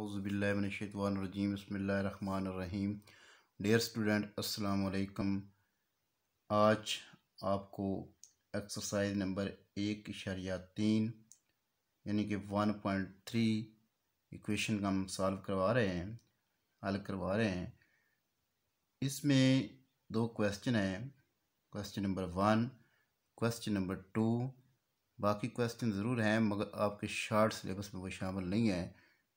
अज़बिल्लिनशवानरजीम बसमीम dear student अस्सलाम वालेकुम आज आपको एक्सरसाइज नंबर एक इशारिया तीन यानी कि वन पॉइंट थ्री इक्वेशन का हम सॉल्व करवा रहे हैं हल करवा रहे हैं इसमें दो क्वेश्चन हैं question number one question number two बाकी क्वेश्चन ज़रूर हैं मगर आपके शार्ट सिलेबस में वो शामिल नहीं है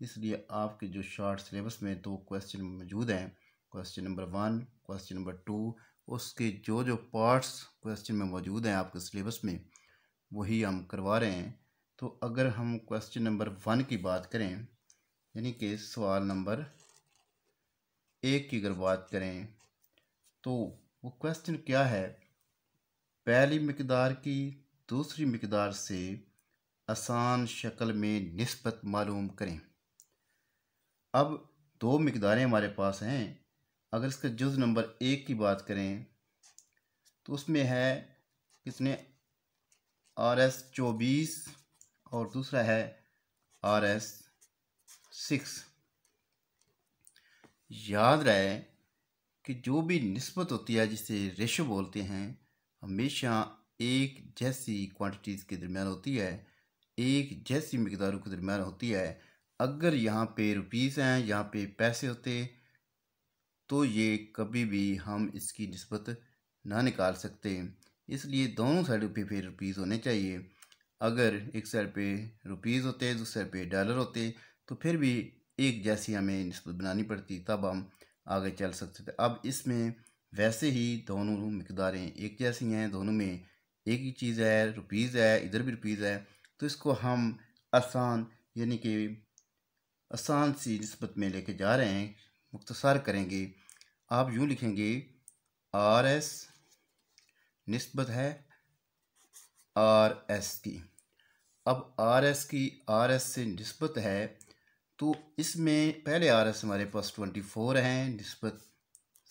इसलिए आपके जो शॉर्ट सिलेबस में दो क्वेश्चन मौजूद हैं question number one question number two उसके जो जो पार्ट्स क्वेश्चन में मौजूद हैं आपके सिलेबस में वही हम करवा रहे हैं तो अगर हम क्वेश्चन नंबर वन की बात करें यानी कि सवाल नंबर एक की अगर बात करें तो वो क्वेश्चन क्या है पहली मकदार की दूसरी मकदार से आसान शक्ल में नस्बत मालूम करें अब दो मकदारें हमारे पास हैं अगर इसका जुज़ नंबर एक की बात करें तो उसमें है किसने आर एस चौबीस और दूसरा है आर एस सिक्स याद रहे कि जो भी नस्बत होती है जिसे रेशो बोलते हैं हमेशा एक जैसी क्वांटिटीज़ के दरमियान होती है एक जैसी मकदारों के दरमियान होती है अगर यहाँ पे रुपीस हैं यहाँ पे पैसे होते तो ये कभी भी हम इसकी नस्बत ना निकाल सकते इसलिए दोनों साइड पे फिर रुपीज़ होने चाहिए अगर एक साइड पे रुपीज़ होते दूसरे साइड पे डॉलर होते तो फिर भी एक जैसी हमें नस्बत बनानी पड़ती तब हम आगे चल सकते थे अब इसमें वैसे ही दोनों मकदारें एक जैसी हैं दोनों में एक ही चीज़ है रुपीज़ है इधर भी रुपीज़ है तो इसको हम आसान यानी कि आसान सी नस्बत में लेके जा रहे हैं मुख्तसर करेंगे आप यूँ लिखेंगे आर एस नस्बत है आर एस की अब आर एस की आर एस से नस्बत है तो इसमें पहले आर एस हमारे पास ट्वेंटी फोर है नस्बत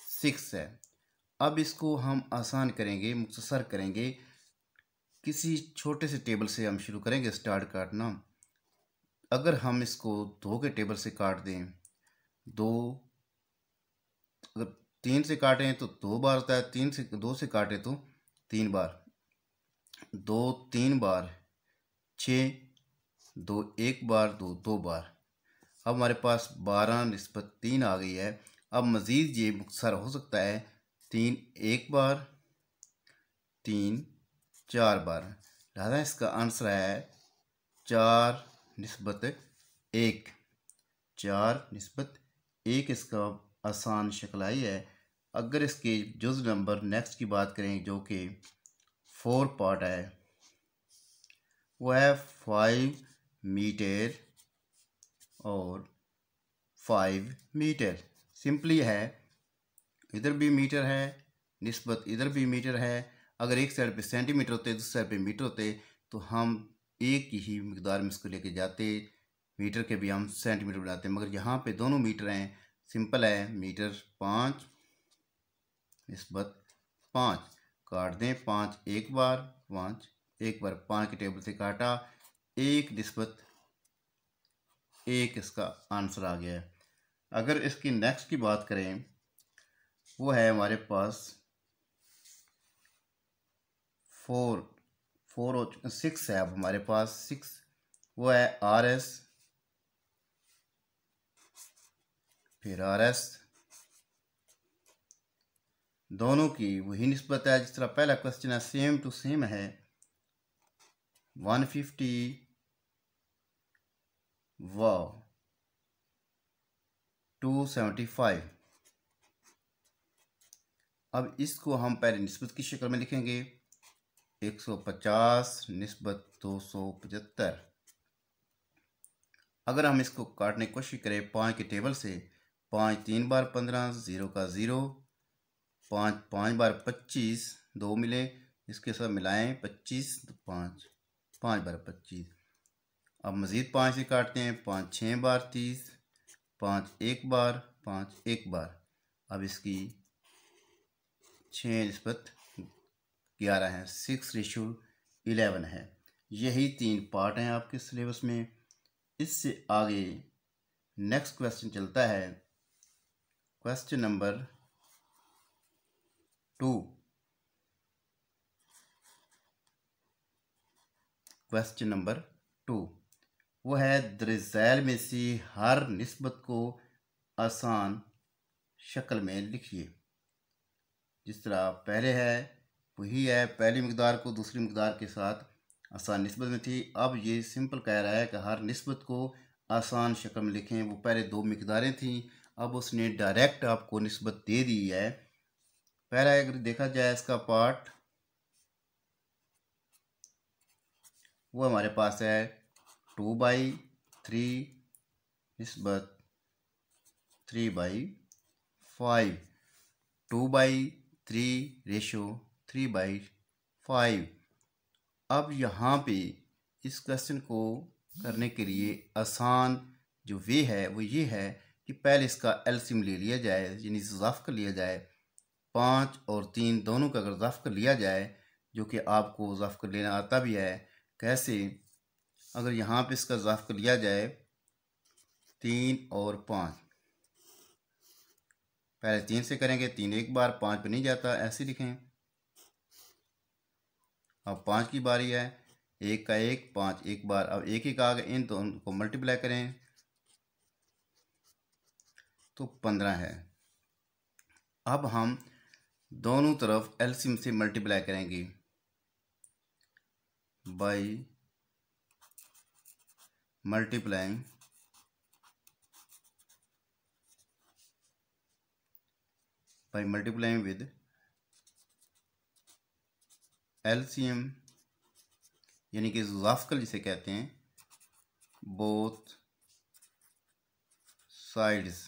सिक्स है अब इसको हम आसान करेंगे मुख्तसर करेंगे किसी छोटे से टेबल से हम शुरू करेंगे स्टार्ट काटना अगर हम इसको दो के टेबल से काट दें दो अगर तीन से काटें तो दो बार होता है तीन से दो से काटें तो तीन बार दो तीन बार छ दो एक बार दो दो बार अब हमारे पास बारह नस्बत तीन आ गई है अब मज़ीद ये मुखसर हो सकता है तीन एक बार तीन चार बार लिहाजा इसका आंसर है चार नस्बत एक चार नस्बत एक इसका आसान शक्ल आई है अगर इसके जुज नंबर नेक्स्ट की बात करें जो कि फोर पार्ट है वो है फाइव मीटर और फाइव मीटर सिंपली है इधर भी मीटर है नस्बत इधर भी मीटर है अगर एक साइड पे सेंटीमीटर होते दूसरी साइड पे मीटर होते तो हम एक ही मकदार में इसको लेके जाते मीटर के भी हम सेंटीमीटर बनाते हैं मगर यहाँ पे दोनों मीटर हैं सिंपल है मीटर पाँच नस्बत पाँच काट दें पाँच एक बार पाँच एक बार पाँच के टेबल से काटा एक नस्बत एक इसका आंसर आ गया है अगर इसकी नेक्स्ट की बात करें वो है हमारे पास फोर फोर हो सिक्स है अब हमारे पास सिक्स वो है आर एस फिर आर एस दोनों की वही नस्बत है जिस तरह पहला क्वेश्चन है सेम टू सेम है वन फिफ्टी व टू सेवेंटी फाइव अब इसको हम पहले नस्बत की शक्ल में लिखेंगे एक सौ पचास नस्बत दो सौ पचहत्तर अगर हम इसको काटने की कोशिश करें पाँच के टेबल से पाँच तीन बार पंद्रह ज़ीरो का ज़ीरो पाँच पाँच बार पच्चीस दो मिले इसके साथ मिलाएं पच्चीस तो पाँच पाँच बार पच्चीस अब मज़ीद पाँच से काटते हैं पाँच छः बार तीस पाँच एक बार पाँच एक बार अब इसकी छः नस्बत ग्यारह है सिक्स रेशू इलेवन है यही तीन पार्ट हैं आपके सिलेबस में इससे आगे नेक्स्ट क्वेश्चन चलता है question number two question number two वो है द्रिजैल में से हर नस्बत को आसान शक्ल में लिखिए जिस तरह पहले है वही तो है पहली मकदार को दूसरी मकदार के साथ आसान नस्बत में थी अब ये सिंपल कह रहा है कि हर नस्बत को आसान शक्ल में लिखें वो पहले दो मकदारें थीं अब उसने डायरेक्ट आपको नस्बत दे दी है पहला अगर देखा जाए इसका पार्ट वो हमारे पास है टू बाई थ्री नस्बत three by five two by three ratio three by five अब यहाँ पे इस क्वेश्चन को करने के लिए आसान जो वे है वो ये है कि पहले इसका एल्सिम ले लिया जाए यानी जफ़ कर लिया जाए पाँच और तीन दोनों का अगर जफ़ कर लिया जाए जो कि आपको जफ़ कर लेना आता भी है कैसे अगर यहाँ पे इसका जफ़ कर लिया जाए तीन और पाँच पहले तीन से करेंगे तीन एक बार पाँच पर नहीं जाता ऐसे लिखें अब पाँच की बारी है एक का एक पाँच एक बार अब एक आ गए इन दोनों को मल्टीप्लाई करें तो पंद्रह है अब हम दोनों तरफ एलसीएम से मल्टीप्लाई करेंगे by multiplying by multiplying with LCM यानी कि जुजाफकल जिसे कहते हैं बोथ साइड्स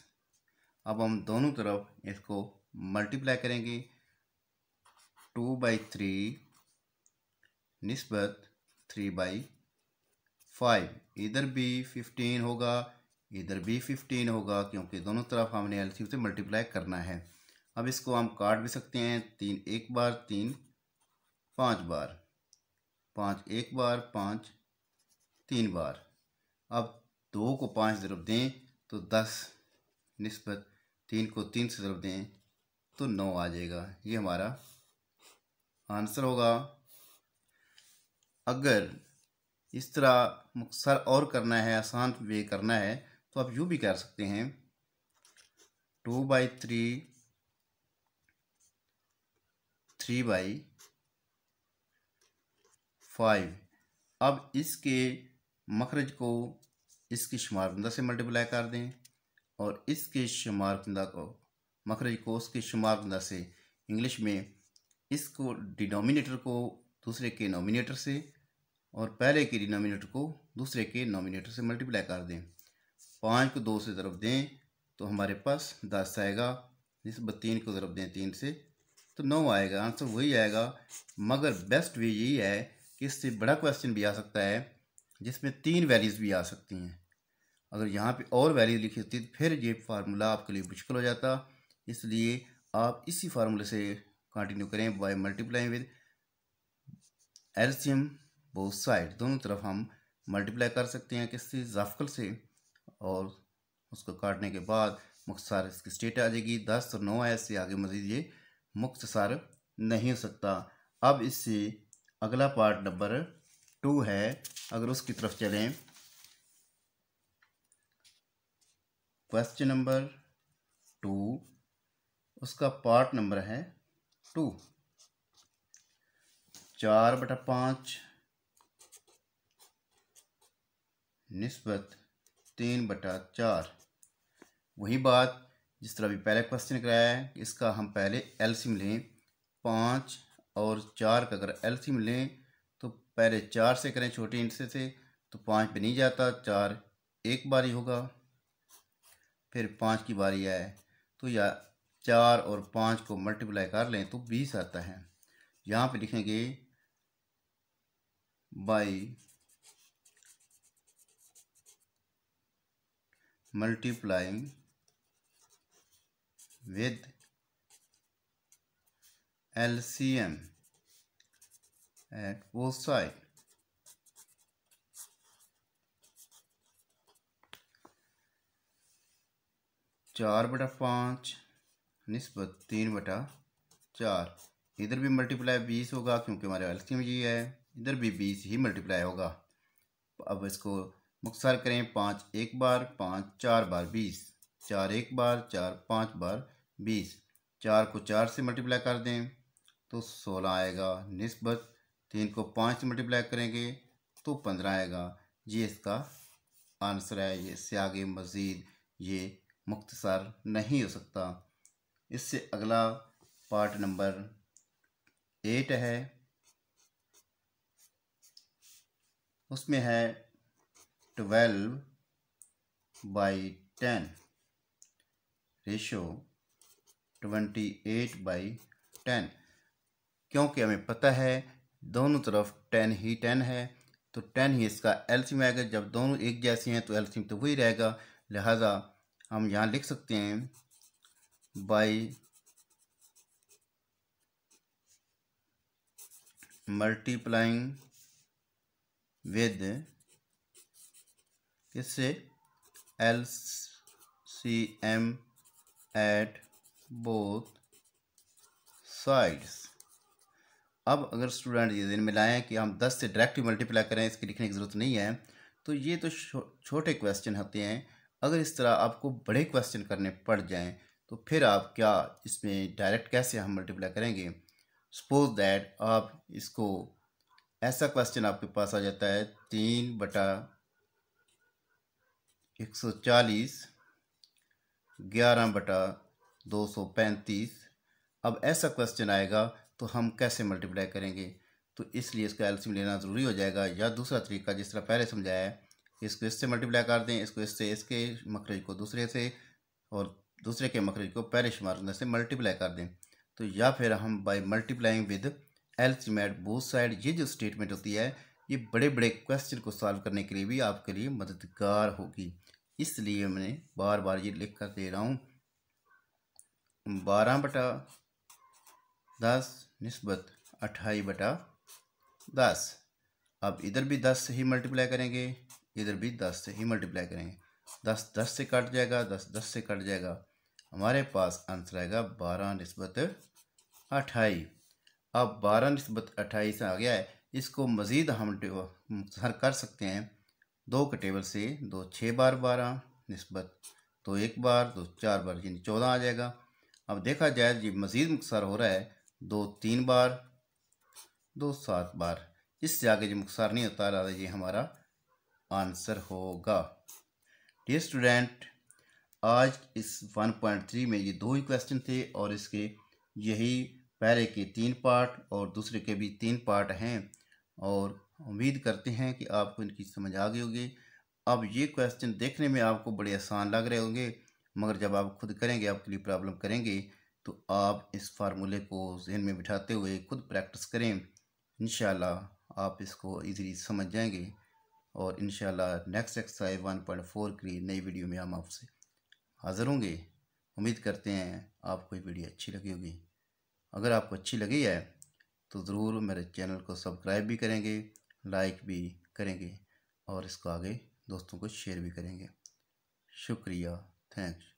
अब हम दोनों तरफ इसको मल्टीप्लाई करेंगे टू बाई थ्री नस्बत थ्री बाई फाइव इधर भी फिफ्टीन होगा इधर भी फिफ्टीन होगा क्योंकि दोनों तरफ हमने एल से मल्टीप्लाई करना है अब इसको हम काट भी सकते हैं तीन एक बार तीन पाँच बार पाँच एक बार पाँच तीन बार अब दो को पाँच ज़रब दें तो दस नस्बत तीन को तीन से ज़रब दें तो नौ आ जाएगा ये हमारा आंसर होगा अगर इस तरह मकसर और करना है आसान वे करना है तो आप यूँ भी कर सकते हैं two by three three by five अब इसके मखरज को इसके शुमारकुंदा से मल्टीप्लाई कर दें और इसके शुमारकुंदा को मखरज को उसके शुमारकुंदा से इंग्लिश में इसको डिनोमिनेटर को दूसरे के नोमिनेटर से और पहले के डिनोमिनेटर को दूसरे के नोमिनेटर से मल्टीप्लाई कर दें पाँच को दो से ज़रब दें तो हमारे पास दस आएगा जिस तीन को ज़रब दें तीन से तो नौ आएगा आंसर वही आएगा मगर बेस्ट वे यही है कि इससे बड़ा क्वेश्चन भी आ सकता है जिसमें तीन वैल्यूज़ भी आ सकती हैं अगर यहाँ पे और वैल्यू लिखी होती तो फिर ये फार्मूला आपके लिए मुश्किल हो जाता इसलिए आप इसी फार्मूले से कंटिन्यू करें by multiply with LCM both side दोनों तरफ हम मल्टीप्लाई कर सकते हैं किससे जाफकल से और उसको काटने के बाद मुख्तार इसकी स्टेट आ जाएगी दस और नौ ऐसे इससे आगे मजीद ये मुख्तसार नहीं हो सकता अब इससे अगला पार्ट नंबर टू है अगर उसकी तरफ चलें क्वेश्चन नंबर टू उसका पार्ट नंबर है टू चार बटा पाँच नस्बत तीन बटा चार वही बात जिस तरह अभी पहले क्वेश्चन कराया है इसका हम पहले एलसीम लें पाँच और चार का अगर एलसीम लें तो पहले चार से करें छोटे हिस्से से तो पाँच पे नहीं जाता चार एक बारी होगा फिर पाँच की बारी आए तो या चार और पाँच को मल्टीप्लाई कर लें तो बीस आता है यहाँ पे लिखेंगे by multiplying with LCM at both sides. चार बटा पाँच नस्बत तीन बटा चार इधर भी मल्टीप्लाई बीस होगा क्योंकि हमारे एम जी है इधर भी बीस ही मल्टीप्लाई होगा अब इसको मुख्तार करें पाँच एक बार पाँच चार बार बीस चार एक बार चार पाँच बार बीस चार को चार से मल्टीप्लाई कर दें तो सोलह आएगा निस्बत तीन को पाँच से मल्टीप्लाई करेंगे तो पंद्रह आएगा ये इसका आंसर है ये इससे आगे मज़ीद ये मुख्तसर नहीं हो सकता इससे अगला पार्ट नंबर एट है उसमें है twelve by ten ratio twenty eight by ten क्योंकि हमें पता है दोनों तरफ टेन ही टेन है तो टेन ही इसका एल्सियम आएगा जब दोनों एक जैसे हैं तो एल्सियम तो वही रहेगा लिहाजा हम यहाँ लिख सकते हैं बाई मल्टीप्लाइंग विद इससे L C M at both sides अब अगर स्टूडेंट ये दिन में लाएँ कि हम दस से डायरेक्ट मल्टीप्लाई करें इसकी लिखने की ज़रूरत नहीं है तो ये तो छोटे क्वेश्चन होते हैं अगर इस तरह आपको बड़े क्वेश्चन करने पड़ जाएँ तो फिर आप क्या इसमें डायरेक्ट कैसे हम मल्टीप्लाई करेंगे सपोज दैट आप इसको ऐसा क्वेश्चन आपके पास आ जाता है तीन बटा एक सौ चालीस ग्यारह बटा दो सौ पैंतीस अब ऐसा क्वेश्चन आएगा तो हम कैसे मल्टीप्लाई करेंगे तो इसलिए इसका एल्सियम लेना ज़रूरी हो जाएगा या दूसरा तरीका जिस तरह पहले समझाया है इसको इससे मल्टीप्लाई कर दें इसको इससे इसके मखरज को दूसरे से और दूसरे के मखरज को पहले शुमार से मल्टीप्लाई कर दें तो या फिर हम by multiplying with LCM at both side ये जो स्टेटमेंट होती है ये बड़े बड़े क्वेश्चन को सॉल्व करने के लिए भी आपके लिए मददगार होगी इसलिए मैंने बार बार ये लिख कर दे रहा हूँ बारह बटा दस नस्बत अट्ठाई बटा दस अब इधर भी दस से ही मल्टीप्लाई करेंगे इधर भी दस से ही मल्टीप्लाई करेंगे दस दस से कट जाएगा दस दस से कट जाएगा हमारे पास आंसर आएगा बारह नस्बत अट्ठाई अब बारह नस्बत अट्ठाईस आ गया है इसको मज़ीद हम सर कर सकते हैं दो के टेबल से दो छः बार बारह नस्बत तो एक बार दो चार बार यानी चौदह आ जाएगा अब देखा जाए जी मज़ीद मुकसर हो रहा है दो तीन बार दो सात बार इससे आगे जो मुख्तार नहीं होता दादा जी हमारा आंसर होगा डियर स्टूडेंट आज इस 1.3 में ये दो ही क्वेश्चन थे और इसके यही पहले के तीन पार्ट और दूसरे के भी तीन पार्ट हैं और उम्मीद करते हैं कि आपको इनकी समझ आ गई होगी अब ये क्वेश्चन देखने में आपको बड़े आसान लग रहे होंगे मगर जब आप खुद करेंगे आपके लिए प्रॉब्लम करेंगे तो आप इस फार्मूले को जहन में बिठाते हुए खुद प्रैक्टिस करें इन आप इसको इजीली समझ जाएंगे और इन next exercise one point four की नई वीडियो में हम आपसे हाज़िर होंगे उम्मीद करते हैं आपको ये वीडियो अच्छी लगी होगी अगर आपको अच्छी लगी है तो ज़रूर मेरे चैनल को सब्सक्राइब भी करेंगे लाइक भी करेंगे और इसको आगे दोस्तों को शेयर भी करेंगे शुक्रिया थैंक्स